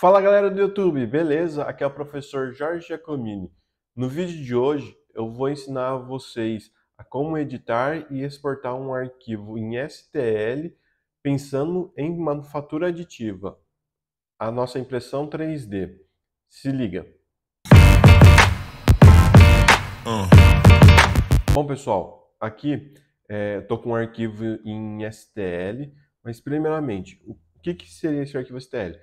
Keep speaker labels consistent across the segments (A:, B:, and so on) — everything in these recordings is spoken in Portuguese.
A: Fala galera do YouTube, beleza? Aqui é o professor Jorge Giacomini. No vídeo de hoje eu vou ensinar a vocês a como editar e exportar um arquivo em STL pensando em manufatura aditiva, a nossa impressão 3D. Se liga! Ah. Bom pessoal, aqui estou é, com um arquivo em STL, mas primeiramente, o que, que seria esse arquivo STL?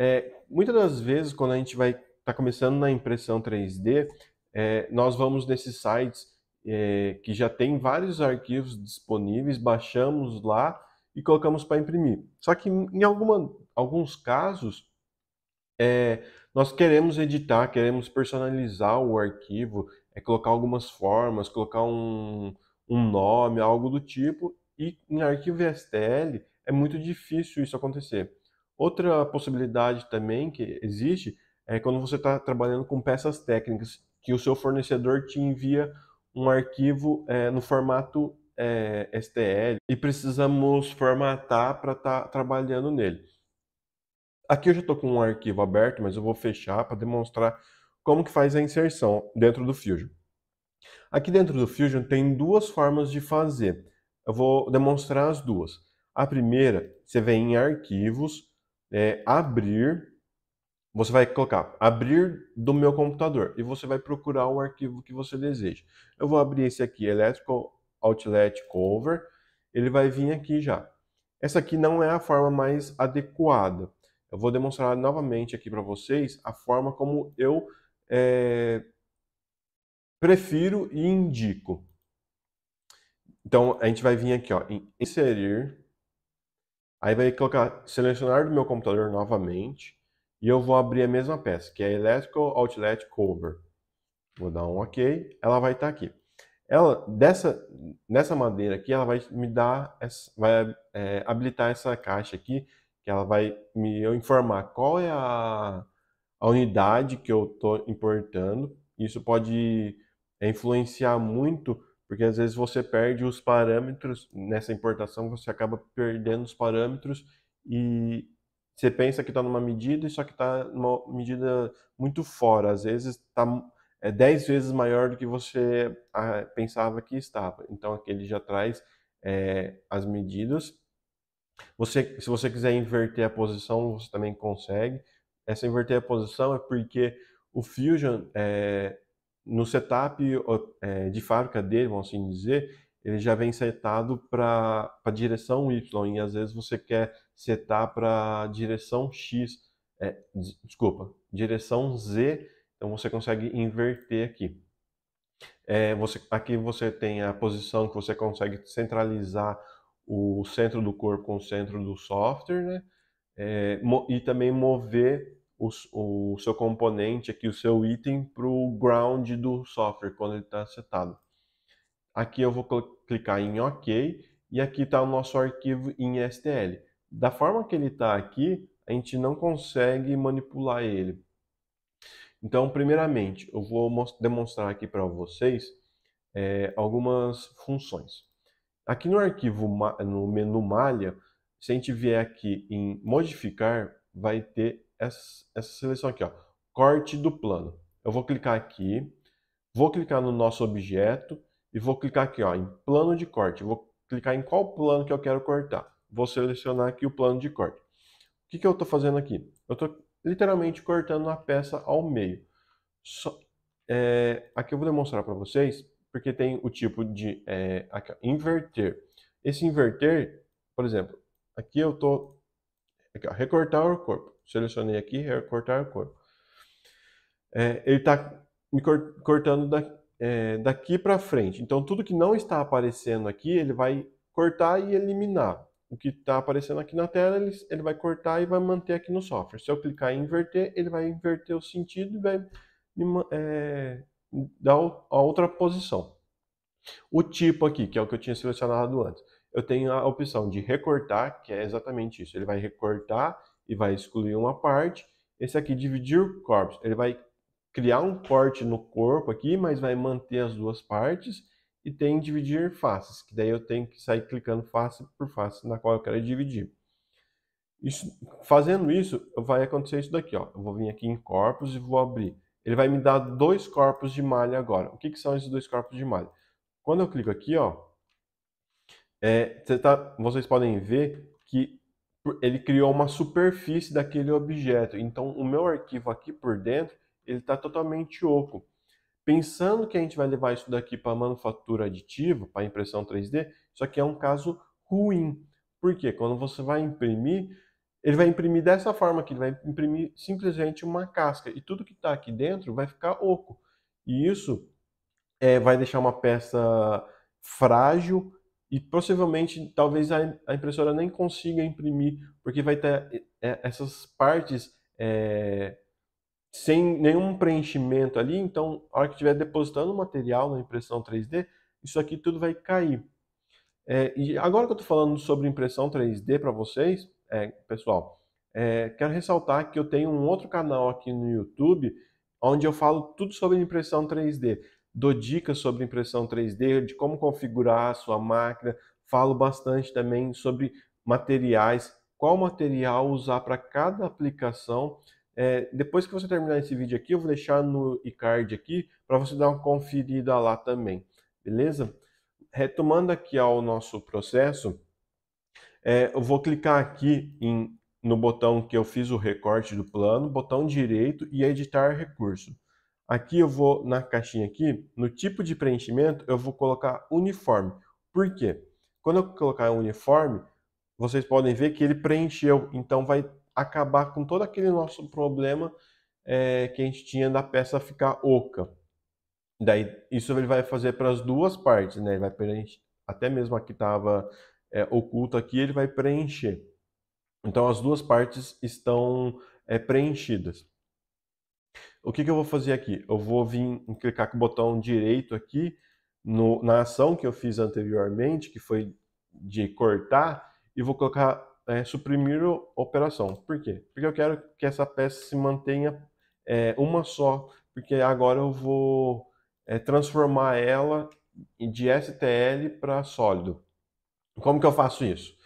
A: É, muitas das vezes, quando a gente vai estar tá começando na impressão 3D, é, nós vamos nesses sites é, que já tem vários arquivos disponíveis, baixamos lá e colocamos para imprimir. Só que em alguma, alguns casos, é, nós queremos editar, queremos personalizar o arquivo, é colocar algumas formas, colocar um, um nome, algo do tipo, e em arquivo STL é muito difícil isso acontecer. Outra possibilidade também que existe é quando você está trabalhando com peças técnicas, que o seu fornecedor te envia um arquivo é, no formato é, eh, STL e precisamos formatar para estar tá trabalhando nele. Aqui eu já estou com um arquivo aberto, mas eu vou fechar para demonstrar como que faz a inserção dentro do Fusion. Aqui dentro do Fusion tem duas formas de fazer. Eu vou demonstrar as duas. A primeira, você vem em arquivos, é, abrir, você vai colocar abrir do meu computador e você vai procurar o arquivo que você deseja. Eu vou abrir esse aqui, Electrical Outlet Cover, ele vai vir aqui já. Essa aqui não é a forma mais adequada. Eu vou demonstrar novamente aqui para vocês a forma como eu é, prefiro e indico. Então, a gente vai vir aqui ó, em inserir Aí vai colocar selecionar do meu computador novamente e eu vou abrir a mesma peça, que é Electrical Outlet Cover. Vou dar um OK, ela vai estar tá aqui. Ela, dessa, nessa maneira aqui, ela vai me dar, essa, vai é, habilitar essa caixa aqui, que ela vai me informar qual é a, a unidade que eu estou importando. Isso pode é, influenciar muito porque às vezes você perde os parâmetros, nessa importação você acaba perdendo os parâmetros e você pensa que está numa medida e só que está numa medida muito fora. Às vezes está é 10 vezes maior do que você ah, pensava que estava. Então aqui ele já traz é, as medidas. Você, se você quiser inverter a posição, você também consegue. Essa inverter a posição é porque o Fusion, é, no setup é, de fábrica dele, vamos assim dizer, ele já vem setado para a direção Y, e às vezes você quer setar para direção X, é, desculpa, direção Z, então você consegue inverter aqui. É, você, aqui você tem a posição que você consegue centralizar o centro do corpo com o centro do software, né? É, e também mover o, o seu componente aqui, o seu item, para o ground do software, quando ele está setado. Aqui eu vou clicar em OK e aqui está o nosso arquivo em STL. Da forma que ele está aqui, a gente não consegue manipular ele. Então, primeiramente, eu vou demonstrar aqui para vocês é, algumas funções. Aqui no arquivo, no menu malha, se a gente vier aqui em modificar, vai ter essa, essa seleção aqui, ó, corte do plano. Eu vou clicar aqui, vou clicar no nosso objeto e vou clicar aqui ó, em plano de corte. Vou clicar em qual plano que eu quero cortar. Vou selecionar aqui o plano de corte. O que, que eu estou fazendo aqui? Eu estou literalmente cortando a peça ao meio. Só, é, aqui eu vou demonstrar para vocês, porque tem o tipo de é, aqui, inverter. Esse inverter, por exemplo, aqui eu estou recortar o corpo selecionei aqui, cortar cor. É, ele está me cortando da, é, daqui para frente. Então, tudo que não está aparecendo aqui, ele vai cortar e eliminar. O que está aparecendo aqui na tela, ele, ele vai cortar e vai manter aqui no software. Se eu clicar em inverter, ele vai inverter o sentido e vai me é, dar a outra posição. O tipo aqui, que é o que eu tinha selecionado antes, eu tenho a opção de recortar, que é exatamente isso. Ele vai recortar e vai excluir uma parte. Esse aqui, dividir corpos, ele vai criar um corte no corpo aqui, mas vai manter as duas partes. E tem dividir faces, que daí eu tenho que sair clicando face por face na qual eu quero dividir. Isso, fazendo isso, vai acontecer isso daqui. Ó. Eu vou vir aqui em corpos e vou abrir. Ele vai me dar dois corpos de malha agora. O que, que são esses dois corpos de malha? Quando eu clico aqui, ó, é, tá, vocês podem ver que ele criou uma superfície daquele objeto. Então, o meu arquivo aqui por dentro, ele está totalmente oco. Pensando que a gente vai levar isso daqui para manufatura aditiva, para impressão 3D, isso aqui é um caso ruim. Porque quando você vai imprimir, ele vai imprimir dessa forma aqui, ele vai imprimir simplesmente uma casca. E tudo que está aqui dentro vai ficar oco. E isso é, vai deixar uma peça frágil, e possivelmente talvez a, impressora nem consiga imprimir, porque vai ter é, essas partes é, sem nenhum preenchimento ali, então a hora que estiver depositando o material na impressão 3D, isso aqui tudo vai cair. É, e agora que eu estou falando sobre impressão 3D para vocês, é, pessoal, é, quero ressaltar que eu tenho um outro canal aqui no YouTube onde eu falo tudo sobre impressão 3D dou dicas sobre impressão 3D, de como configurar a sua máquina, falo bastante também sobre materiais, qual material usar para cada aplicação. É, depois que você terminar esse vídeo aqui, eu vou deixar no iCard aqui para você dar uma conferida lá também, beleza? Retomando aqui ao nosso processo, é, eu vou clicar aqui em, no botão que eu fiz o recorte do plano, botão direito e editar recurso. Aqui eu vou na caixinha aqui, no tipo de preenchimento, eu vou colocar uniforme. Por quê? Quando eu colocar uniforme, vocês podem ver que ele preencheu, então vai acabar com todo aquele nosso problema é, que a gente tinha da peça ficar oca. Daí, isso ele vai fazer para as duas partes, né? Ele vai preencher, até mesmo a que estava é, oculta aqui, ele vai preencher. Então, as duas partes estão é, preenchidas. O que, que eu vou fazer aqui? Eu vou vir clicar com o botão direito aqui no, na ação que eu fiz anteriormente, que foi de cortar, e vou colocar é, suprimir operação. Por quê? Porque eu quero que essa peça se mantenha é, uma só, porque agora eu vou é, transformar ela de STL para sólido. Como que eu faço isso?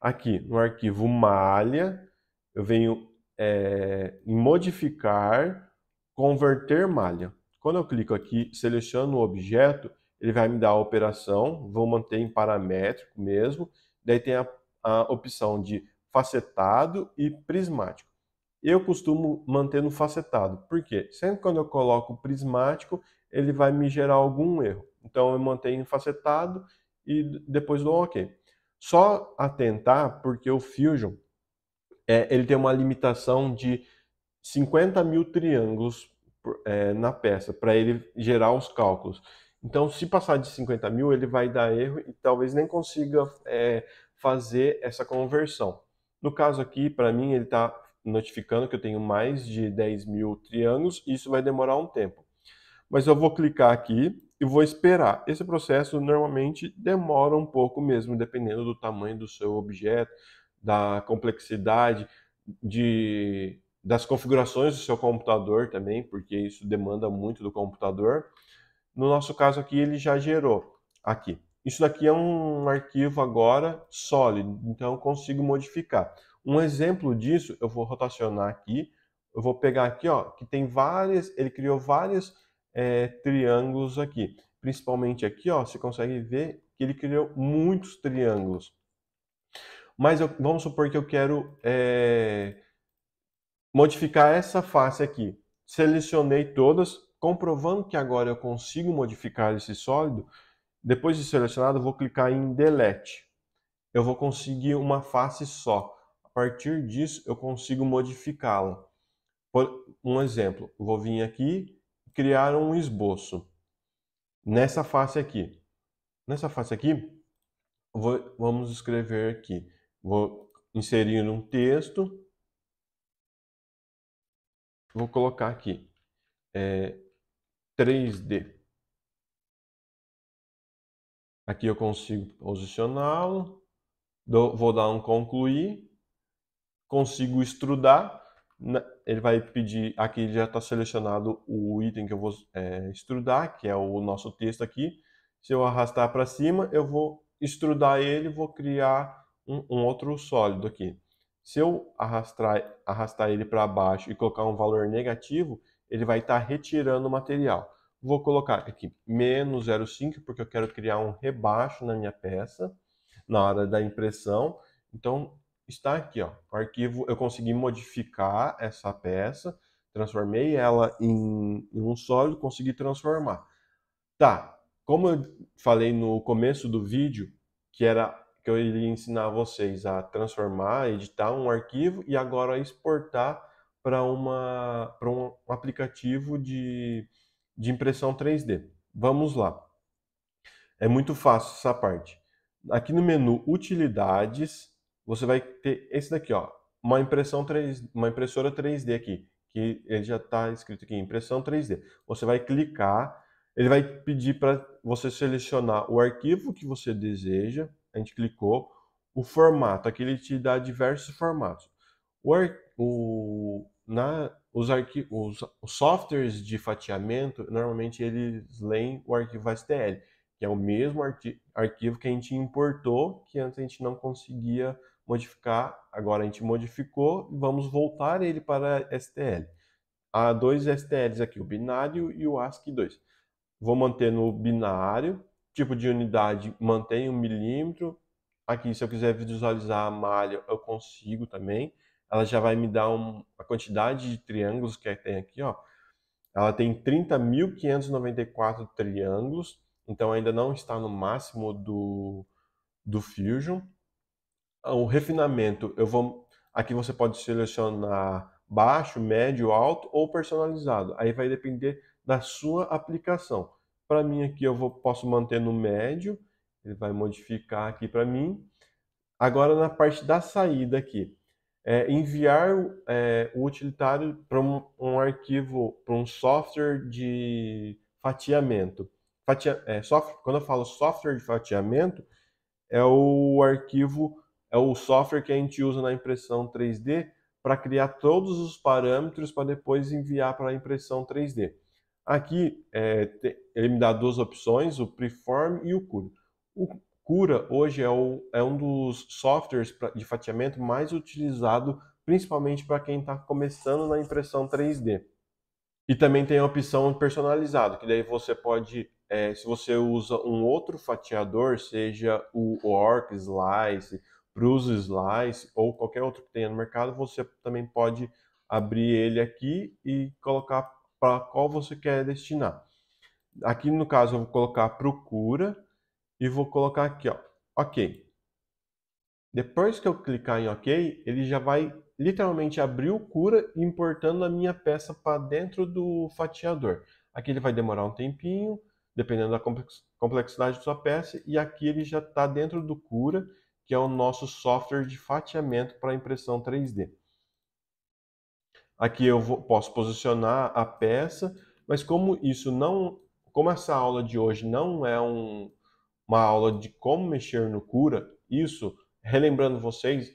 A: Aqui no arquivo malha, eu venho é, em modificar, converter malha. Quando eu clico aqui, seleciono o objeto, ele vai me dar a operação, vou manter em paramétrico mesmo, daí tem a, a opção de facetado e prismático. Eu costumo manter no facetado, porque sempre quando eu coloco prismático, ele vai me gerar algum erro. Então eu mantenho facetado e depois dou OK. Só atentar, porque o Fusion é, ele tem uma limitação de 50 mil triângulos é, na peça para ele gerar os cálculos. Então, se passar de 50 mil, ele vai dar erro e talvez nem consiga é, fazer essa conversão. No caso aqui, para mim, ele está notificando que eu tenho mais de 10 mil triângulos e isso vai demorar um tempo. Mas eu vou clicar aqui e vou esperar. Esse processo normalmente demora um pouco mesmo, dependendo do tamanho do seu objeto, da complexidade, de das configurações do seu computador também, porque isso demanda muito do computador. No nosso caso aqui, ele já gerou aqui. Isso daqui é um arquivo agora sólido, então eu consigo modificar. Um exemplo disso, eu vou rotacionar aqui, eu vou pegar aqui, ó, que tem várias, ele criou vários é, triângulos aqui. Principalmente aqui, ó, você consegue ver que ele criou muitos triângulos. Mas eu, vamos supor que eu quero é, modificar essa face aqui. Selecionei todas, comprovando que agora eu consigo modificar esse sólido. Depois de selecionado, vou clicar em Delete. Eu vou conseguir uma face só. A partir disso, eu consigo modificá-la. Um exemplo, vou vir aqui e criar um esboço. Nessa face aqui. Nessa face aqui, vou, vamos escrever aqui. Vou inserir um texto Vou colocar aqui é, 3D. Aqui eu consigo posicioná-lo. Vou dar um concluir. Consigo extrudar. Ele vai pedir, aqui já está selecionado o item que eu vou é, extrudar, que é o nosso texto aqui. Se eu arrastar para cima, eu vou extrudar ele, vou criar um, um outro sólido aqui. Se eu arrastar, arrastar ele para baixo e colocar um valor negativo, ele vai estar tá retirando o material. Vou colocar aqui menos 0,5 porque eu quero criar um rebaixo na minha peça na hora da impressão. Então está aqui, ó, o arquivo. Eu consegui modificar essa peça, transformei ela em, em um sólido, consegui transformar. Tá. Como eu falei no começo do vídeo, que era que eu iria ensinar vocês a transformar, editar um arquivo e agora exportar para uma para um aplicativo de, de impressão 3D. Vamos lá. É muito fácil essa parte. Aqui no menu utilidades, você vai ter esse daqui, ó, uma impressão 3, uma impressora 3D aqui, que ele já está escrito aqui, impressão 3D. Você vai clicar, ele vai pedir para você selecionar o arquivo que você deseja, a gente clicou, o formato, aqui ele te dá diversos formatos. O, o, na, os, arquivos os, softwares de fatiamento, normalmente eles leem o arquivo STL, que é o mesmo arquivo que a gente importou, que antes a gente não conseguia modificar, agora a gente modificou e vamos voltar ele para STL. Há dois STLs aqui, o binário e o ASCII 2. Vou manter no binário, tipo de unidade mantém um milímetro. Aqui, se eu quiser visualizar a malha, eu consigo também. Ela já vai me dar um, a quantidade de triângulos que tem aqui, ó. Ela tem 30.594 triângulos, então ainda não está no máximo do, do Fusion. Ah, o refinamento, eu vou aqui você pode selecionar baixo, médio, alto ou personalizado. Aí vai depender da sua aplicação. Para mim aqui eu vou, posso manter no médio, ele vai modificar aqui para mim. Agora na parte da saída aqui, é, enviar é, o utilitário para um, um, arquivo, para um software de fatiamento. Fatia, é, software, quando eu falo software de fatiamento, é o arquivo, é o software que a gente usa na impressão 3D para criar todos os parâmetros para depois enviar para a impressão 3D. Aqui é, ele me dá duas opções, o Preform e o Cura. O Cura hoje é, o, é um dos softwares de fatiamento mais utilizado, principalmente para quem está começando na impressão 3D. E também tem a opção personalizado, que daí você pode, é, se você usa um outro fatiador, seja o Orc Slice, Bruce Slice ou qualquer outro que tenha no mercado, você também pode abrir ele aqui e colocar para qual você quer destinar. Aqui no caso eu vou colocar procura e vou colocar aqui, ó, OK. Depois que eu clicar em OK, ele já vai literalmente abrir o cura importando a minha peça para dentro do fatiador. Aqui ele vai demorar um tempinho, dependendo da complexidade da sua peça, e aqui ele já está dentro do cura, que é o nosso software de fatiamento para impressão 3D. Aqui eu vou, posso posicionar a peça, mas como isso não, como essa aula de hoje não é um, uma aula de como mexer no Cura, isso, relembrando vocês,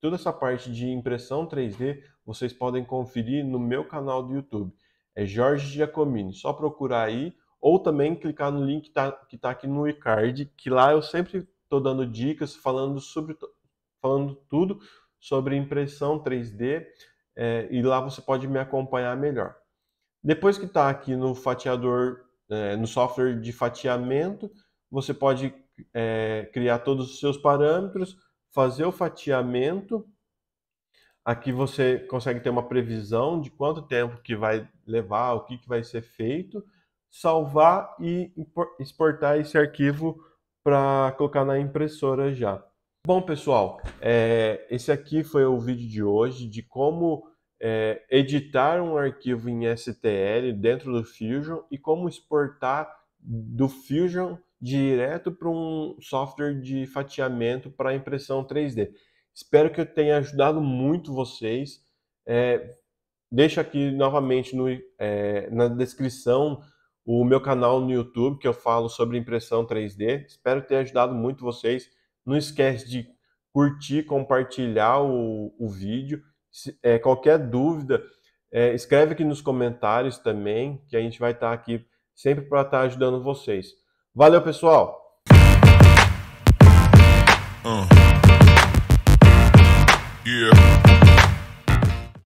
A: toda essa parte de impressão 3D vocês podem conferir no meu canal do YouTube. É Jorge Giacomini, só procurar aí ou também clicar no link que está tá aqui no iCard, que lá eu sempre estou dando dicas, falando sobre falando tudo sobre impressão 3D, é, e lá você pode me acompanhar melhor. Depois que está aqui no fatiador, é, no software de fatiamento, você pode é, criar todos os seus parâmetros, fazer o fatiamento. Aqui você consegue ter uma previsão de quanto tempo que vai levar, o que, que vai ser feito, salvar e exportar esse arquivo para colocar na impressora já. Bom, pessoal, é, esse aqui foi o vídeo de hoje de como é, editar um arquivo em STL dentro do Fusion e como exportar do Fusion direto para um software de fatiamento para impressão 3D. Espero que eu tenha ajudado muito vocês. É, deixo aqui novamente no, é, na descrição o meu canal no YouTube que eu falo sobre impressão 3D. Espero ter ajudado muito vocês. Não esquece de curtir, compartilhar o, o vídeo. Se, é, qualquer dúvida, é, escreve aqui nos comentários também, que a gente vai estar tá aqui sempre para estar tá ajudando vocês. Valeu, pessoal! Uh. Yeah.